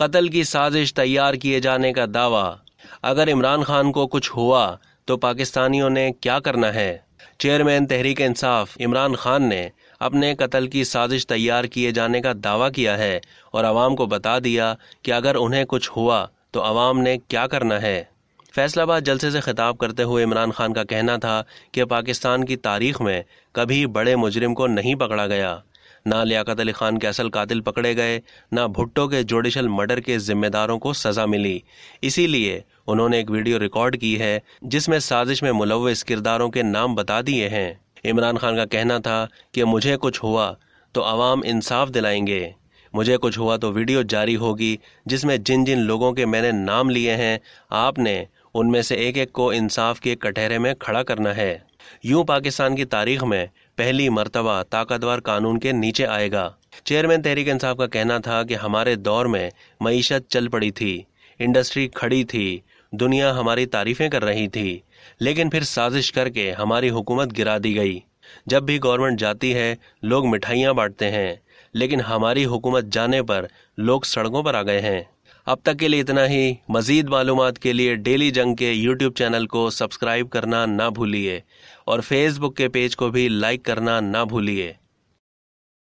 कत्ल की साजिश तैयार किए जाने का दावा अगर इमरान खान को कुछ हुआ तो पाकिस्तानियों ने क्या करना है चेयरमैन तहरीक इंसाफ इमरान खान ने अपने कत्ल की साजिश तैयार किए जाने का दावा किया है और आवाम को बता दिया कि अगर उन्हें कुछ हुआ तो आवाम ने क्या करना है फैसलाबाद जलसे से खिताब करते हुए इमरान खान का कहना था कि पाकिस्तान की तारीख में कभी बड़े मुजरिम को नहीं पकड़ा गया ना लियाकत अली खान के असल कातिल पकड़े गए ना भुट्टो के जुडिशल मर्डर के जिम्मेदारों को सज़ा मिली इसीलिए उन्होंने एक वीडियो रिकॉर्ड की है जिसमें साजिश में मुलवस किरदारों के नाम बता दिए हैं इमरान खान का कहना था कि मुझे कुछ हुआ तो अवाम इंसाफ दिलाएंगे मुझे कुछ हुआ तो वीडियो जारी होगी जिसमें जिन जिन लोगों के मैंने नाम लिए हैं आपने उनमें से एक एक को इंसाफ के कटहरे में खड़ा करना है यूं पाकिस्तान की तारीख में पहली मरतबा ताकतवर कानून के नीचे आएगा चेयरमैन तहरीक इंसाफ का कहना था कि हमारे दौर में मीशत चल पड़ी थी इंडस्ट्री खड़ी थी दुनिया हमारी तारीफें कर रही थी लेकिन फिर साजिश करके हमारी हुकूमत गिरा दी गई जब भी गवर्नमेंट जाती है लोग मिठाइयाँ बांटते हैं लेकिन हमारी हुकूमत जाने पर लोग सड़कों पर आ गए हैं अब तक के लिए इतना ही मजीद मालूम के लिए डेली जंग के यूट्यूब चैनल को सब्सक्राइब करना ना भूलिए और फेसबुक के पेज को भी लाइक करना ना भूलिए